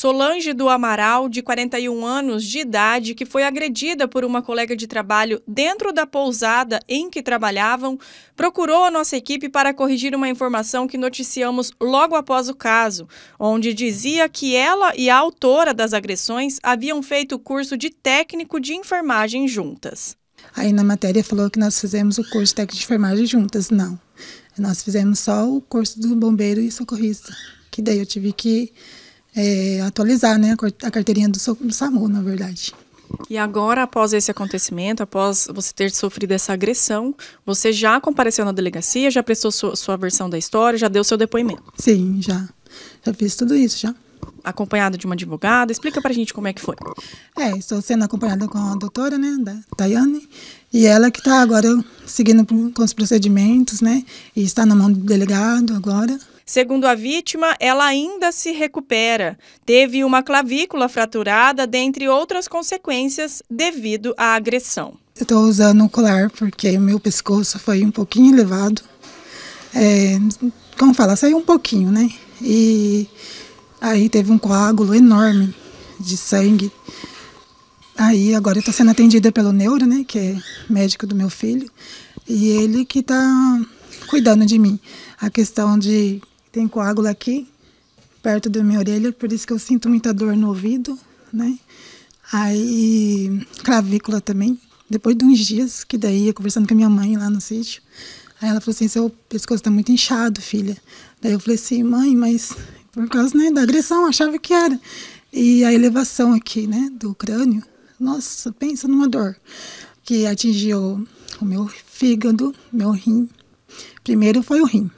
Solange do Amaral, de 41 anos de idade, que foi agredida por uma colega de trabalho dentro da pousada em que trabalhavam, procurou a nossa equipe para corrigir uma informação que noticiamos logo após o caso, onde dizia que ela e a autora das agressões haviam feito curso de técnico de enfermagem juntas. Aí na matéria falou que nós fizemos o curso de técnico de enfermagem juntas. Não. Nós fizemos só o curso do bombeiro e socorrista. Que daí eu tive que é, atualizar né, a carteirinha do, do SAMU, na verdade. E agora, após esse acontecimento, após você ter sofrido essa agressão, você já compareceu na delegacia, já prestou sua, sua versão da história, já deu seu depoimento? Sim, já. Já fiz tudo isso, já acompanhada de uma advogada. Explica pra gente como é que foi. É, estou sendo acompanhada com a doutora, né, da Tayane, e ela que está agora seguindo com os procedimentos, né, e está na mão do delegado agora. Segundo a vítima, ela ainda se recupera. Teve uma clavícula fraturada, dentre outras consequências, devido à agressão. Eu estou usando o colar porque meu pescoço foi um pouquinho elevado. É, como fala, saiu um pouquinho, né? E aí teve um coágulo enorme de sangue. Aí agora eu estou sendo atendida pelo neuro, né? Que é médico do meu filho. E ele que está cuidando de mim. A questão de tem coágulo aqui, perto da minha orelha, por isso que eu sinto muita dor no ouvido, né? Aí, clavícula também. Depois de uns dias, que daí, eu conversando com a minha mãe lá no sítio, aí ela falou assim: seu pescoço tá muito inchado, filha. Daí eu falei assim: mãe, mas por causa né, da agressão, achava que era. E a elevação aqui, né, do crânio, nossa, pensa numa dor que atingiu o meu fígado, meu rim. Primeiro foi o rim.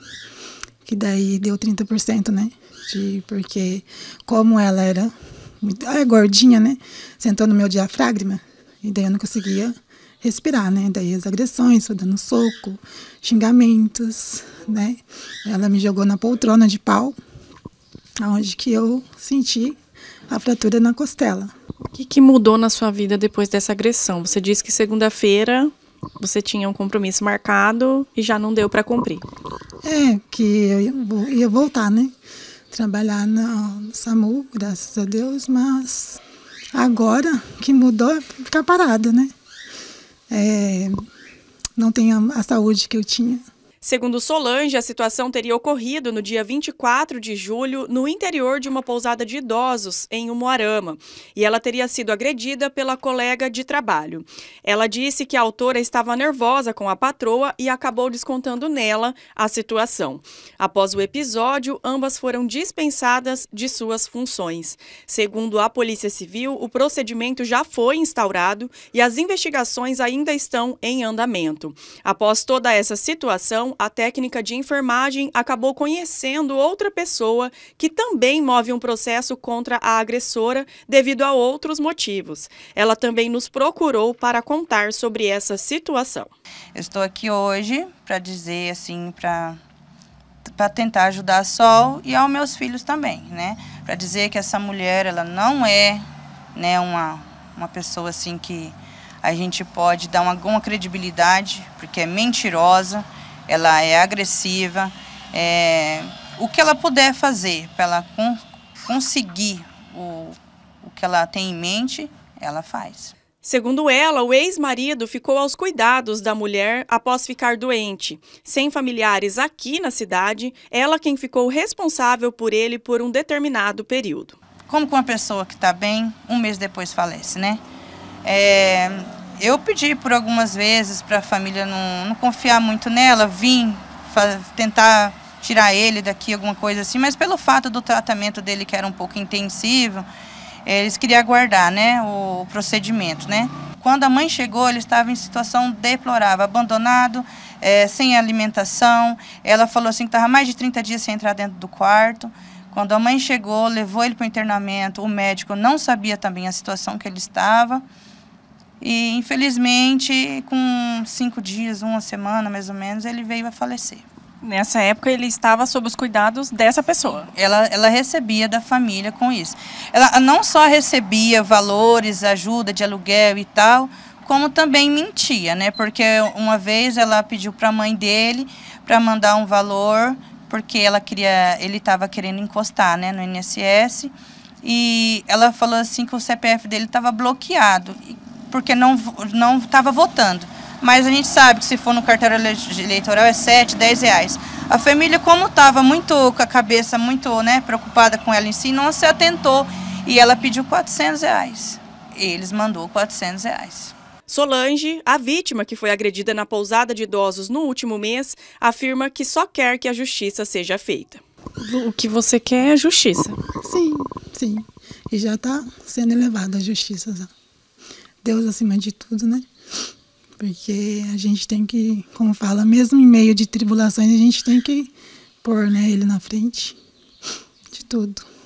E daí deu 30%, né? De, porque como ela era muito, ah, é gordinha, né? Sentou no meu diafragma. E daí eu não conseguia respirar, né? Daí as agressões, foi dando soco, xingamentos, né? Ela me jogou na poltrona de pau, aonde que eu senti a fratura na costela. O que, que mudou na sua vida depois dessa agressão? Você disse que segunda-feira você tinha um compromisso marcado e já não deu para cumprir. É, que eu ia, ia voltar, né? Trabalhar no SAMU, graças a Deus, mas agora que mudou é ficar parada, né? É, não tenho a saúde que eu tinha Segundo Solange, a situação teria ocorrido no dia 24 de julho no interior de uma pousada de idosos em Umuarama e ela teria sido agredida pela colega de trabalho. Ela disse que a autora estava nervosa com a patroa e acabou descontando nela a situação. Após o episódio, ambas foram dispensadas de suas funções. Segundo a Polícia Civil, o procedimento já foi instaurado e as investigações ainda estão em andamento. Após toda essa situação, a técnica de enfermagem acabou conhecendo outra pessoa que também move um processo contra a agressora devido a outros motivos. Ela também nos procurou para contar sobre essa situação. Eu estou aqui hoje para dizer assim, para para tentar ajudar a Sol e aos meus filhos também, né? Para dizer que essa mulher, ela não é, né, uma, uma pessoa assim que a gente pode dar uma, alguma credibilidade, porque é mentirosa, ela é agressiva. É, o que ela puder fazer para ela con conseguir o, o que ela tem em mente, ela faz. Segundo ela, o ex-marido ficou aos cuidados da mulher após ficar doente. Sem familiares aqui na cidade, ela quem ficou responsável por ele por um determinado período. Como com uma pessoa que está bem, um mês depois falece, né? É, eu pedi por algumas vezes para a família não, não confiar muito nela, vim tentar tirar ele daqui, alguma coisa assim, mas pelo fato do tratamento dele que era um pouco intensivo, eles queriam aguardar né, o procedimento. Né? Quando a mãe chegou, ele estava em situação deplorável, abandonado, é, sem alimentação. Ela falou assim que estava mais de 30 dias sem entrar dentro do quarto. Quando a mãe chegou, levou ele para o internamento, o médico não sabia também a situação que ele estava. E, infelizmente, com cinco dias, uma semana mais ou menos, ele veio a falecer. Nessa época, ele estava sob os cuidados dessa pessoa. Ela, ela recebia da família com isso. Ela não só recebia valores, ajuda de aluguel e tal, como também mentia, né? Porque uma vez ela pediu para a mãe dele para mandar um valor, porque ela queria, ele estava querendo encostar, né, no INSS. E ela falou assim que o CPF dele estava bloqueado. E porque não estava votando. Mas a gente sabe que se for no cartório eleitoral é 7, 10 reais. A família, como estava muito com a cabeça muito né, preocupada com ela em si, não se atentou e ela pediu 400 reais. Eles mandou 400 reais. Solange, a vítima que foi agredida na pousada de idosos no último mês, afirma que só quer que a justiça seja feita. O que você quer é justiça. Sim, sim. E já está sendo levada à justiça. Deus acima de tudo, né? Porque a gente tem que, como fala, mesmo em meio de tribulações, a gente tem que pôr né, ele na frente de tudo.